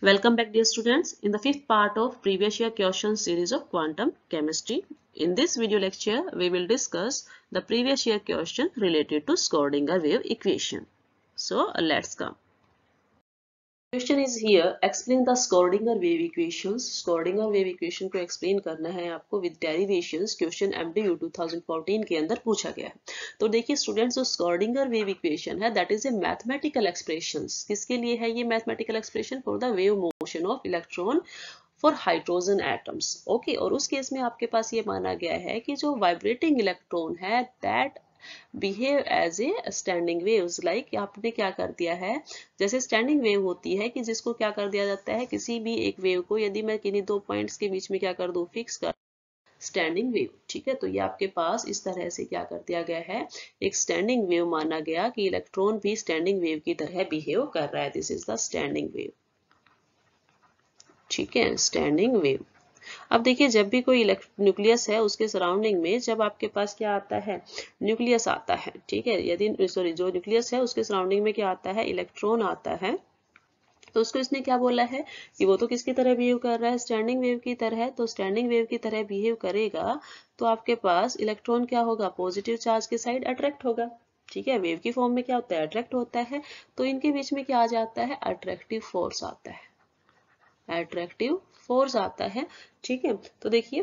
Welcome back dear students. In the fifth part of previous year question series of quantum chemistry. In this video lecture, we will discuss the previous year question related to Schrodinger wave equation. So let's come. Question is here explain the Schrodinger wave equations Schrodinger wave equation को explain करना है आपको with derivations question MDU 2014 के अंदर पूछा गया है तो देखिए स्टूडेंट्स जो स्कॉर्डिंगर वेव इक्वेशन है that is a mathematical expression किसके लिए है ये mathematical expression for the wave motion of electron for hydrogen atoms okay और उस केस में आपके पास ये माना गया है कि जो वाइब्रेटिंग इलेक्ट्रॉन है that behave as a standing waves like आपने क्या कर दिया है जैसे स्टैंडिंग वेव होती है कि जिसको क्या कर दिया जाता है किसी भी एक वेव को यदि मैं किन्हीं दो पॉइंट्स के बीच में क्या कर दू फिक्स कर स्टैंडिंग वेव ठीक है तो ये आपके पास इस तरह से क्या कर दिया गया है एक स्टैंडिंग वेव माना गया कि इलेक्ट्रॉन भी स्टैंडिंग वेव की तरह बिहेव कर रहा है this is the standing wave ठीक है स्टैंडिंग वेव अब देखिए जब भी कोई न्यूक्लियस है उसके सराउंडिंग में जब आपके पास क्या आता है न्यूक्लियस आता है ठीक है यदि सॉरी जो न्यूक्लियस है उसके सराउंडिंग में क्या आता है इलेक्ट्रॉन आता है तो उसको इसने क्या बोला है कि वो तो किसकी तरह बिहेव कर रहा है स्टैंडिंग वेव की तरह तो स्टैंडिंग वेव की तरह बिहेव करेगा तो आपके पास इलेक्ट्रॉन क्या होगा पॉजिटिव चार्ज के साइड अट्रैक्ट होगा ठीक है वेव की फॉर्म में क्या होता है अट्रैक्ट होता है तो इनके बीच में क्या आ जाता है अट्रैक्टिव फोर्स आता है अट्रैक्टिव फोर्स आता है ठीक है तो देखिए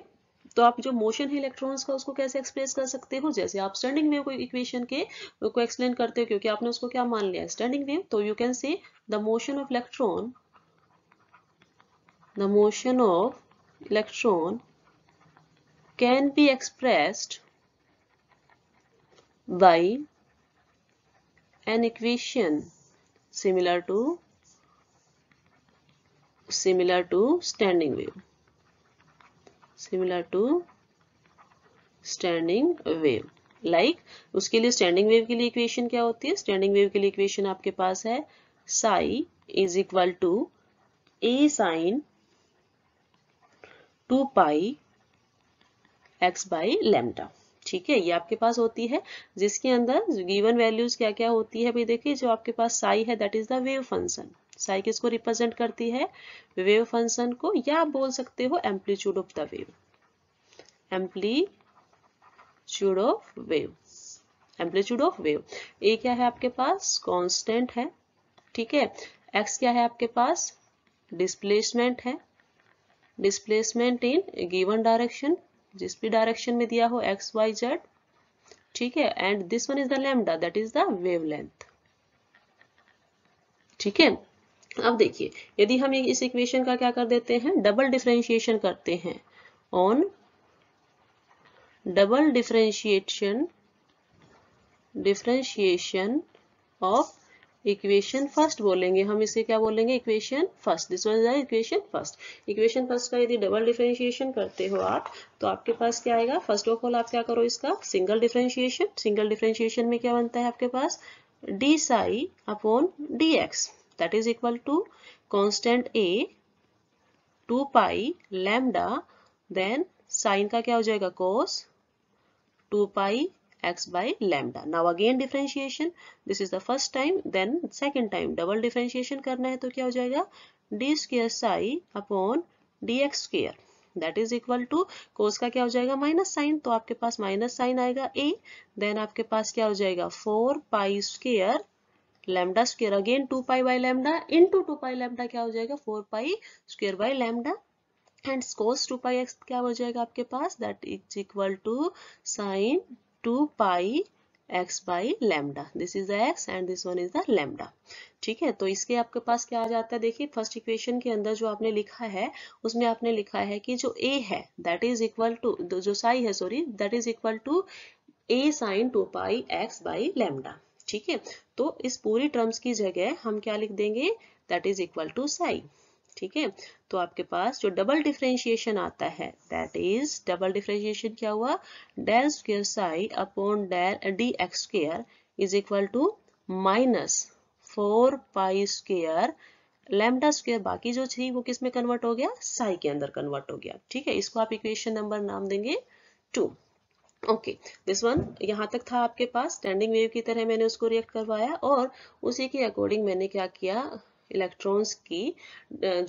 तो आप जो मोशन है इलेक्ट्रॉन्स का उसको कैसे एक्सप्रेस कर सकते हो जैसे आप स्टैंडिंग वेव को इक्वेशन के को एक्सप्लेन करते हो क्योंकि आपने उसको क्या मान लिया स्टैंडिंग वेव तो you can say the motion of electron the motion of electron can be expressed by an equation similar to similar to standing wave similar to standing wave like उसके लिए standing wave के लिए equation क्या होती है standing wave के लिए equation आपके पास है psi is equal to a sin 2 pi x by lambda ठीक है ये आपके पास होती है जिसके अंदर गिवन वैल्यूज क्या क्या होती है भाई देखिए जो आपके पास साई है that is the wave function psi किसको रिप्रेजेंट करती है वेव फंक्शन को या आप बोल सकते हो amplitude of the wave amplitude of wave amplitude of wave a क्या है आपके पास कांस्टेंट है ठीक है एक्स क्या है आपके पास डिस्प्लेसमेंट है डिस्प्लेसमेंट इन गिवन डायरेक्शन जिस भी डायरेक्शन में दिया हो एक्स वाई जेड ठीक है and this one is the lambda that is the wavelength ठीक है अब देखिए यदि हम इस इक्वेशन का क्या कर देते हैं डबल डिफ्रेंशिएशन करते हैं on double differentiation differentiation of equation first बोलेंगे हम इसे क्या बोलेंगे equation first this was is equation first equation first का यदि डबल डिफ्रेंशिएशन करते हो आप तो आपके पास क्या आएगा फर्स्ट ऑफ ऑल आप क्या करो इसका सिंगल डिफ्रेंशिएशन सिंगल डिफ्रेंशिएशन में क्या बनता है आपके पास D psi upon D X that is equal to constant A 2 pi lambda then sin ka kya ho jayega cos 2 pi x by lambda. Now again differentiation. This is the first time. Then second time double differentiation karna hai to kya ho jayega d square psi upon dx square. That is equal to cos का क्या हो जाएगा minus sine तो आपके पास minus sine आएगा a. Then आपके पास क्या हो जाएगा 4 pi square lambda square again two pi by lambda into two pi lambda क्या हो जाएगा four pi square by lambda and cos two pi x क्या हो जाएगा आपके पास that is equal to sine two pi x by lambda this is the x and this one is the lambda ठीक है तो इसके आपके पास क्या आ जाता है देखिए फर्स्ट इक्वेशन के अंदर जो आपने लिखा है उसमें आपने लिखा है कि जो ए है दैट इज इक्वल टू जो साई है sorry that is equal to a sine two pi x by lambda ठीक है तो इस पूरी टर्म्स की जगह हम क्या लिख देंगे that is equal to psi ठीक है तो आपके पास जो डबल डिफ्रेंशिएशन आता है दैट इज डबल डिफ्रेंशिएशन क्या हुआ del square psi upon D X square is equal to minus four pi square lambda square बाकी जो थी वो किस में कन्वर्ट हो गया साई के अंदर कन्वर्ट हो गया ठीक है इसको आप इक्वेशन नंबर नाम देंगे टू ओके दिस वन यहाँ तक था आपके पास स्टैंडिंग वेव की तरह मैंने उसको रिएक्ट करवाया और उसी के अकॉर्डिंग मैंने क्या किया इलेक्ट्रॉन्स की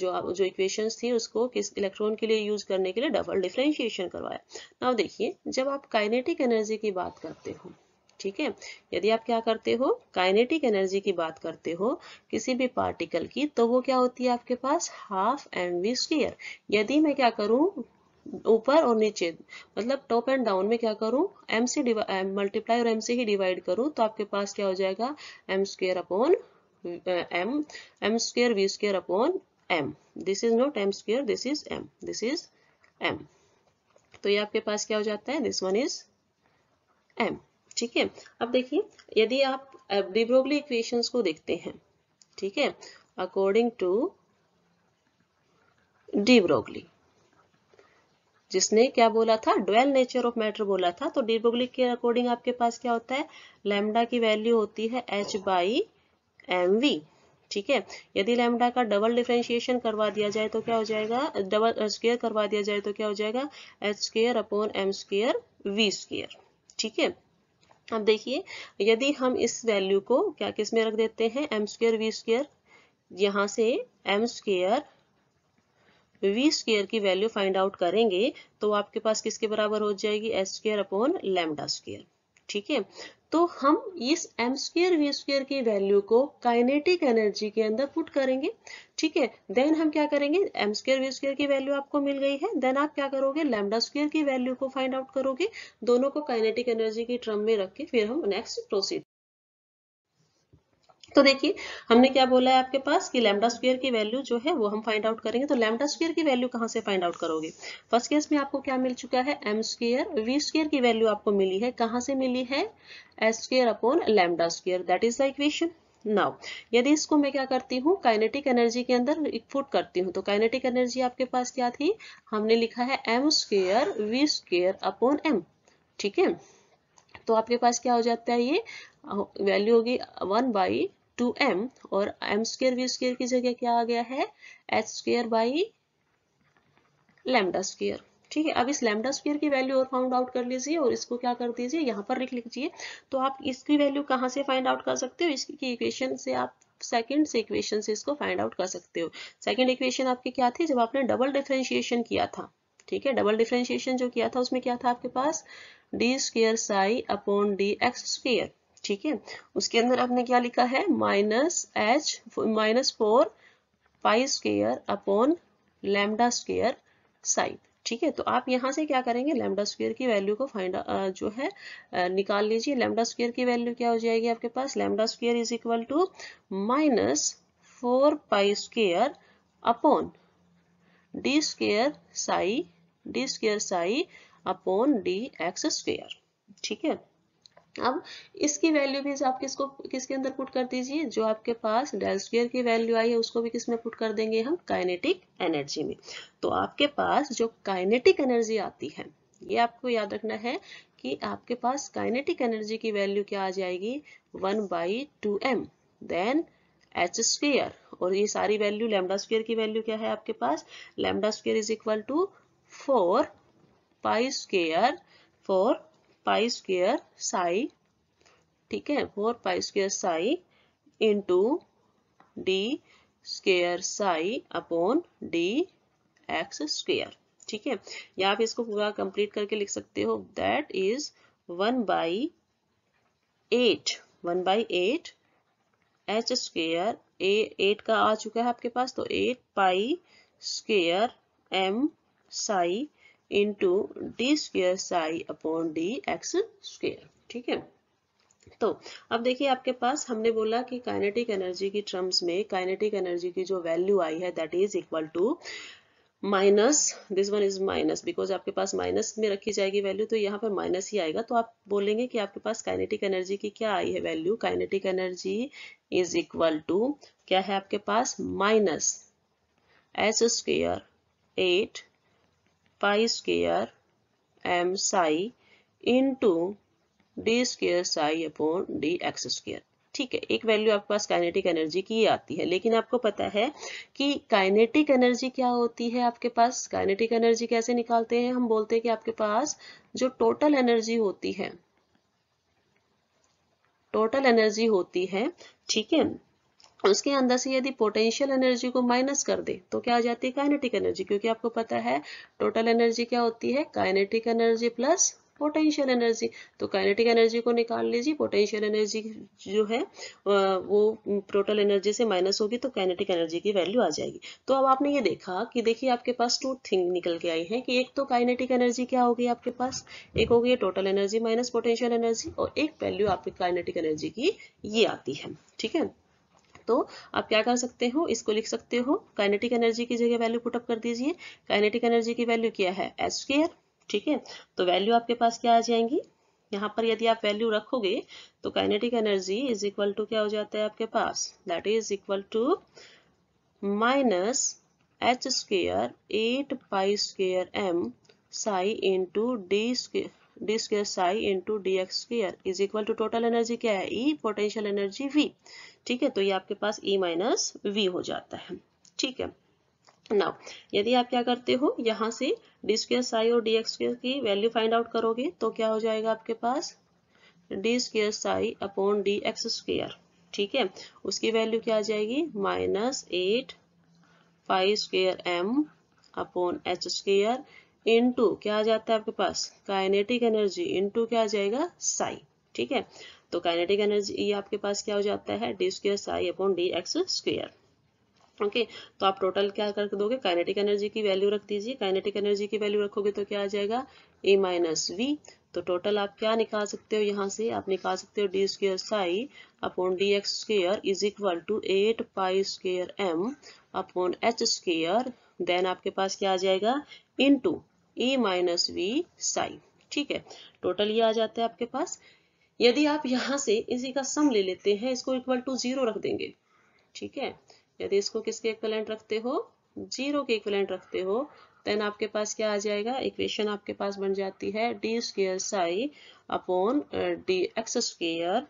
जो आप जो इक्वेशंस थी उसको किस इलेक्ट्रॉन के लिए यूज करने के लिए डबल डिफ्रेंशिएशन करवाया नाउ देखिए जब आप काइनेटिक एनर्जी की बात करते हो ठीक है यदि आप क्या करते हो काइनेटिक एनर्जी की बात करते हो किसी भी पार्टिकल की तो वो क्या होती है आपके पास हाफ एम वी स्क्र यदि मैं क्या करूं ऊपर और नीचे मतलब टॉप एंड डाउन में क्या करूं एम से मल्टीप्लाई uh, और एम से ही डिवाइड करूं तो आपके पास क्या हो जाएगा M square upon M M square V square upon M this is not M square this is M this is M तो ये आपके पास क्या हो जाता है दिस वन इज एम ठीक है अब देखिए यदि आप डिब्रोगली uh, इक्वेशन को देखते हैं ठीक है अकॉर्डिंग टू डिब्रोगली जिसने क्या बोला था डुअल नेचर ऑफ मैटर बोला था तो डी ब्रोगली के अकॉर्डिंग आपके पास क्या होता है लेमडा की वैल्यू होती है एच बाई एम वी ठीक है यदि लेमडा का डबल डिफ्रेंशिएशन करवा दिया जाए तो क्या हो जाएगा डबल स्केयर uh, करवा दिया जाए तो क्या हो जाएगा H square upon M square V square ठीक है अब देखिए यदि हम इस वैल्यू को क्या किस में रख देते हैं एम स्क्र वी स्क्र यहां से एम स्क्र वी स्केयर की वैल्यू फाइंड आउट करेंगे तो आपके पास किसके बराबर हो जाएगी S square upon lambda square ठीक है तो हम इस एम स्क्र वी स्क्र की वैल्यू को काइनेटिक एनर्जी के अंदर पुट करेंगे ठीक है देन हम क्या करेंगे एम स्क्र वी स्क्र की वैल्यू आपको मिल गई है देन आप क्या करोगे लेमडा स्क्र की वैल्यू को फाइंड आउट करोगे दोनों को काइनेटिक एनर्जी की ट्रम में रख के फिर हम नेक्स्ट प्रोसीड तो देखिए हमने क्या बोला है आपके पास कि लेमडा स्क्वेयर की वैल्यू जो है वो हम फाइंड आउट करेंगे तो लेमडा स्क्वेयर की वैल्यू कहाँ से फाइंड आउट करोगे फर्स्ट केस में आपको क्या मिल चुका है एम स्क्र वी स्क्र की वैल्यू आपको मिली है कहाँ से मिली है S square upon lambda square that is the equation now यदि इसको मैं क्या करती हूँ काइनेटिक एनर्जी के अंदर फुट करती हूँ तो काइनेटिक एनर्जी आपके पास क्या थी हमने लिखा है M square V square upon M ठीक है तो आपके पास क्या हो जाता है ये वैल्यू होगी वन बाई टू एम और एम स्क्र वी स्क्र की जगह क्या आ गया है H square by lambda square ठीक है अब इस लेमडा स्क्र की वैल्यू और फाउंड आउट कर लीजिए और इसको क्या कर दीजिए यहाँ पर लिख लीजिए तो आप इसकी वैल्यू कहाँ से फाइंड आउट कर सकते हो इसकी इक्वेशन से आप सेकेंड से इक्वेशन से इसको फाइंड आउट कर सकते हो सेकंड इक्वेशन आपकी क्या थी जब आपने डबल डिफ्रेंशिएशन किया था ठीक है डबल डिफ्रेंशिएशन जो किया था उसमें क्या था आपके पास D square psi upon D X square ठीक है उसके अंदर आपने क्या लिखा है minus H minus four pi square upon lambda square sine ठीक है तो आप यहां से क्या करेंगे लेमडा स्क्वेयर की वैल्यू को फाइंड जो है निकाल लीजिए लेमडा स्क्वेयर की वैल्यू क्या हो जाएगी आपके पास lambda square is equal to minus four pi square upon D square psi D square psi upon D X square ठीक है अब इसकी वैल्यू भी आप किसको किसके अंदर पुट कर दीजिए जो आपके पास डेल स्क्र की वैल्यू आई है उसको भी किस में पुट कर देंगे हम काइनेटिक एनर्जी में तो आपके पास जो काइनेटिक एनर्जी आती है ये आपको याद रखना है कि आपके पास काइनेटिक एनर्जी की वैल्यू क्या आ जाएगी one by two M then H square और ये सारी वैल्यू लेमडा स्क्र की वैल्यू क्या है आपके पास lambda square is equal to four pi square four pi square psi ठीक है four pi square psi into D square psi upon D X square ठीक है या आप इसको पूरा कंप्लीट करके लिख सकते हो that is one by eight one by eight H square a eight का आ चुका है आपके पास तो eight pi square M psi into D square psi upon D X square ठीक है तो अब देखिए आपके पास हमने बोला कि काइनेटिक एनर्जी की टर्म्स में काइनेटिक एनर्जी की जो वैल्यू आई है that is equal to minus this one is minus because आपके पास माइनस में रखी जाएगी वैल्यू तो यहाँ पर माइनस ही आएगा तो आप बोलेंगे कि आपके पास काइनेटिक एनर्जी की क्या आई है value kinetic energy is equal to क्या है आपके पास minus H square eight pi square M psi into D square psi upon D X square ठीक है एक वैल्यू आपके पास काइनेटिक एनर्जी की आती है लेकिन आपको पता है कि काइनेटिक एनर्जी क्या होती है आपके पास काइनेटिक एनर्जी कैसे निकालते हैं हम बोलते हैं कि आपके पास जो टोटल एनर्जी होती है टोटल एनर्जी होती है ठीक है उसके अंदर से यदि पोटेंशियल एनर्जी को माइनस कर दे तो क्या आ जाती है काइनेटिक एनर्जी क्योंकि आपको पता है टोटल एनर्जी क्या होती है kinetic energy plus potential energy तो काइनेटिक एनर्जी को निकाल लीजिए पोटेंशियल एनर्जी जो है वो टोटल एनर्जी से माइनस होगी तो काइनेटिक एनर्जी की वैल्यू आ जाएगी तो अब आपने ये देखा कि देखिए आपके पास टू थिंग निकल के आई है कि एक तो काइनेटिक एनर्जी क्या होगी आपके पास एक होगी total energy minus potential energy और एक वैल्यू आपकी काइनेटिक एनर्जी की ये आती है ठीक है तो आप क्या कर सकते हो इसको लिख सकते हो काइनेटिक एनर्जी की जगह वैल्यू पुटअप कर दीजिए काइनेटिक एनर्जी की वैल्यू क्या है एस स्केयर ठीक है तो वैल्यू आपके पास क्या आ जाएंगी यहाँ पर यदि आप वैल्यू रखोगे तो kinetic energy is equal to क्या हो जाता है आपके पास that is equal to minus H square eight pi square M psi into D square D square psi into D X square is equal to total energy क्या है ई potential energy we ठीक है तो ये आपके पास ई माइनस वी हो जाता है ठीक है नाउ यदि आप क्या करते हो यहाँ से डी स्क्र साई और डी एक्स की वैल्यू फाइंड आउट करोगे तो क्या हो जाएगा आपके पास D square psi upon D X square ठीक है उसकी वैल्यू क्या आ जाएगी minus eight pi square M upon H square into क्या आ जाता है आपके पास काइनेटिक एनर्जी इंटू क्या आ जाएगा साई ठीक है तो काइनेटिक एनर्जी ये आपके पास क्या हो जाता है D square psi upon D X square okay तो आप टोटल क्या कर दोगे काइनेटिक एनर्जी की वैल्यू रख दीजिए काइनेटिक एनर्जी की वैल्यू रखोगे तो क्या आ जाएगा ए माइनस वी तो टोटल आप क्या निकाल सकते हो यहाँ से आप निकाल सकते हो D square psi upon D X square is equal to eight pi square M upon H square then आपके पास क्या आ जाएगा into E minus V psi ठीक है टोटल ये आ जाता है आपके पास यदि आप यहां से इसी का सम ले लेते हैं इसको इक्वल टू जीरो रख देंगे ठीक है यदि इसको किसके इक्वलेंट रखते हो जीरो के इक्वलेंट रखते हो देन आपके पास क्या आ जाएगा इक्वेशन आपके पास बन जाती है D square psi upon D X square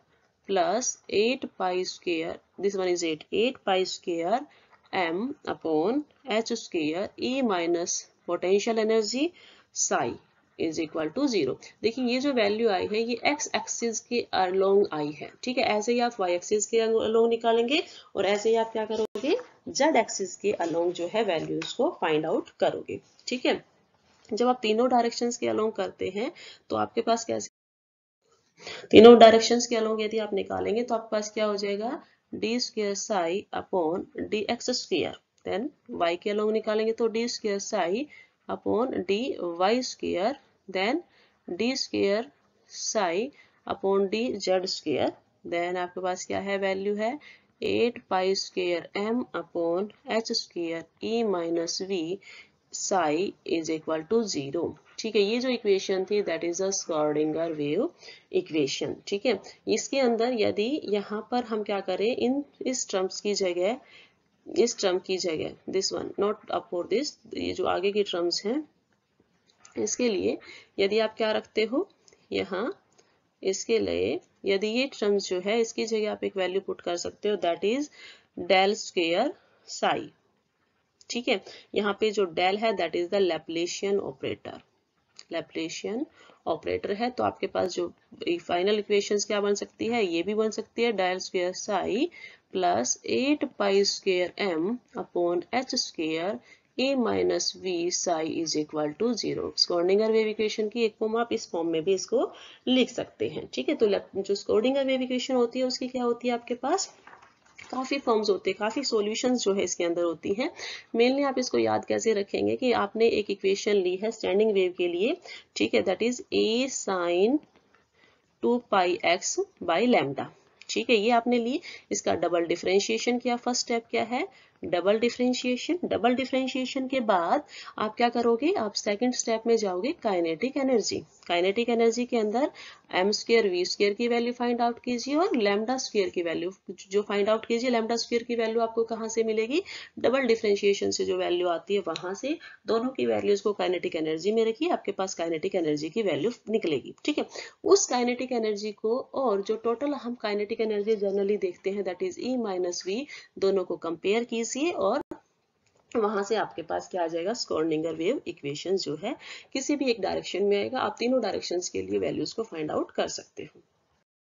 plus eight pi square this one is eight eight pi square M upon H square E minus potential energy psi is equal to zero देखिए ये जो value आई है ये X axis के along आई है ठीक है ऐसे ही आप वाई एक्सिस के अलोंग निकालेंगे और ऐसे ही आप क्या करोगे जेड एक्सिस के अलोंग जो है वैल्यूज को फाइंड आउट करोगे ठीक है जब आप तीनों डायरेक्शन के अलोंग करते हैं तो आपके पास कैसे तीनों डायरेक्शन के अलोंग यदि आप निकालेंगे तो आपके पास क्या हो जाएगा D square psi upon D X square then Y के अलोंग निकालेंगे तो D square psi upon D Y square then D square psi upon D Z square then आपके पास क्या है वैल्यू है eight pi square M upon H square E minus V psi is equal to zero ठीक है ये जो equation थी that is a Schrodinger wave equation ठीक है इसके अंदर यदि यहाँ पर हम क्या करें इन इस टर्म्स की जगह इस टर्म की जगह this one not upon this ये जो आगे की टर्म्स हैं इसके लिए यदि आप क्या रखते हो यहाँ इसके लिए यदि ये टर्म्स जो है इसकी जगह आप एक वैल्यू पुट कर सकते हो that is del square psi ठीक है यहाँ पे जो डेल है that is the Laplacian operator Laplacian operator है तो आपके पास जो फाइनल इक्वेशंस क्या बन सकती है ये भी बन सकती है del square psi plus eight pi square M upon H square E minus V psi is equal to zero Schrodinger wave equation की एक फॉर्म आप इस फॉर्म में भी इसको लिख सकते हैं ठीक है तो जो स्कोर्डिंगर वेव इक्वेशन होती है उसकी क्या होती है आपके पास काफ़ी फॉर्म्स होते हैं काफ़ी सॉल्यूशंस जो है इसके अंदर होती हैं मेनली आप इसको याद कैसे रखेंगे कि आपने एक इक्वेशन ली है स्टैंडिंग वेव के लिए ठीक है that is A sine two pi x by lambda ठीक है ये आपने ली इसका डबल डिफरेंशिएशन किया फर्स्ट स्टेप क्या है डबल डिफ्रेंशिएशन डबल डिफ्रेंशिएशन के बाद आप क्या करोगे आप सेकंड स्टेप में जाओगे काइनेटिक एनर्जी काइनेटिक एनर्जी के अंदर एम स्क्र वी स्क्र की वैल्यू फाइंड आउट कीजिए और लेमडा स्क्र की वैल्यू जो फाइंड आउट कीजिए लेमडा स्क्र की वैल्यू आपको कहाँ से मिलेगी डबल डिफ्रेंशिएशन से जो वैल्यू आती है वहां से दोनों की वैल्यूज को काइनेटिक एनर्जी में रखिए आपके पास काइनेटिक एनर्जी की वैल्यू निकलेगी ठीक है उस काइनेटिक एनर्जी को और जो टोटल हम काइनेटिक एनर्जी जनरली देखते हैं that is E minus V दोनों को कंपेयर कीजिए कीजिए और वहां से आपके पास क्या आ जाएगा स्कॉर्निंगर वेव इक्वेशन जो है किसी भी एक डायरेक्शन में आएगा आप तीनों डायरेक्शंस के लिए वैल्यूज को फाइंड आउट कर सकते हो